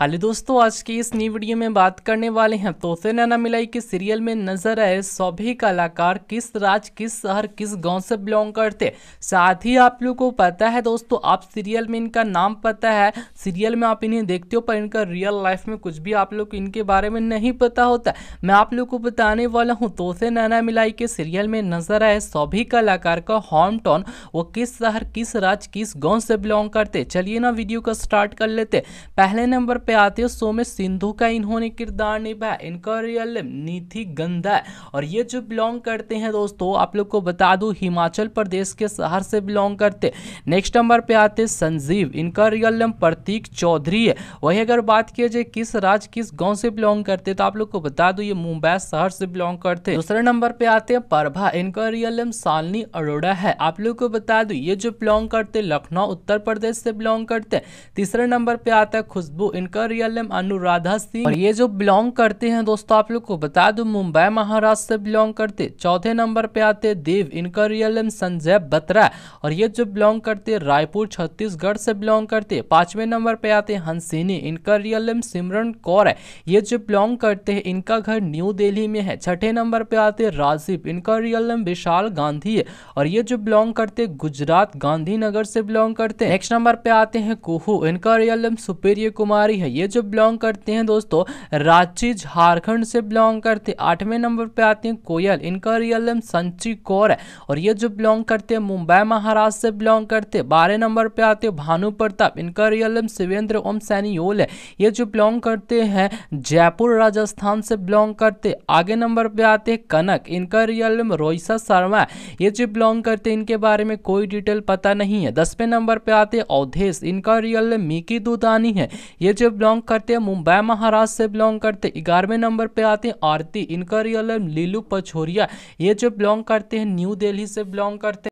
हाल दोस्तों आज की इस नई वीडियो में बात करने वाले हैं तोसे नैना मिलाई के सीरियल में नजर आए सभी कलाकार किस राज्य किस शहर किस गांव से बिलोंग करते साथ ही आप लोगों को पता है दोस्तों आप सीरियल में इनका नाम पता है सीरियल में आप इन्हें देखते हो पर इनका रियल लाइफ में कुछ भी आप लोग इनके बारे में नहीं पता होता मैं आप लोग को बताने वाला हूँ तोसे नैना मिलाई के सीरियल में नजर आए सभी कलाकार का होम टाउन वो किस शहर किस राज्य किस गाँव से बिलोंग करते चलिए ना वीडियो का स्टार्ट कर लेते पहले नंबर पे आते हो सो में सिंधु का इन्होंने किरदार निभाया इनका रियल नीति गंधा है और ये जो बिलोंग करते हैं दोस्तों आप लोग को बता दूँ हिमाचल प्रदेश के शहर से बिलोंग करते नेक्स्ट नंबर पे आते संजीव इनका रियल नेम प्रतीक चौधरी है वही अगर बात किया जाए किस राज्य किस गाँव से बिलोंग करते तो आप लोग को बता दू ये मुंबई शहर से बिलोंग करते दूसरे नंबर पे आते हैं प्रभा इनका रियल नेम सालनी अरोड़ा है आप लोग को बता दू ये जो बिलोंग करते लखनऊ उत्तर प्रदेश से बिलोंग करते तीसरे नंबर पे आता है खुशबू इनका उनका रियल नेम अनुराधा सिंह और ये जो बिलोंग करते हैं दोस्तों आप लोग को बता दो मुंबई महाराष्ट्र से बिलोंग करते चौथे नंबर पे आते देव इनका रियल नेम संजय बत्रा और ये जो बिलोंग करते रायपुर छत्तीसगढ़ से बिलोंग करते पांचवें नंबर पे आते हंसिनी इनका रियल नेम सिमरन कौर है ये जो बिलोंग करते हैं इनका घर न्यू दिल्ली में है छठे नंबर पे आते राजीव इनका रियल नेम विशाल गांधी है और ये जो बिलोंग करते गुजरात गांधीनगर से बिलोंग करते नेक्स्ट नंबर पे आते हैं कुहू इनका रियल नेम सुपेरिय कुमारी है ये जो बिलोंग करते हैं दोस्तों रांची झारखंड से बिलोंग करते आठवें नंबर पे आते हैं कोयल इनका रियल नेम संची कौर है और ये जो बिलोंग करते हैं मुंबई महाराष्ट्र से बिलोंग करते बारह नंबर पे आते हैं भानु प्रताप इनका रियल नेम शिवेंद्र ओम सैनियोल है ये जो बिलोंग करते हैं जयपुर राजस्थान से बिलोंग करते आगे नंबर पे आते हैं कनक इनका रियल नेम रोहिशा शर्मा ये जो बिलोंग करते हैं इनके बारे में कोई डिटेल पता नहीं है दसवें नंबर पे आते अवधेश इनका रियल नेम मिकी दुदानी है ये जो बिलोंग करते हैं मुंबई महाराष्ट्र से बिलोंग करते हैं ग्यारहवें नंबर पे आते हैं आरती इनका रियल नाम लीलू पछोरिया ये जो बिलोंग करते हैं न्यू दिल्ली से बिलोंग करते हैं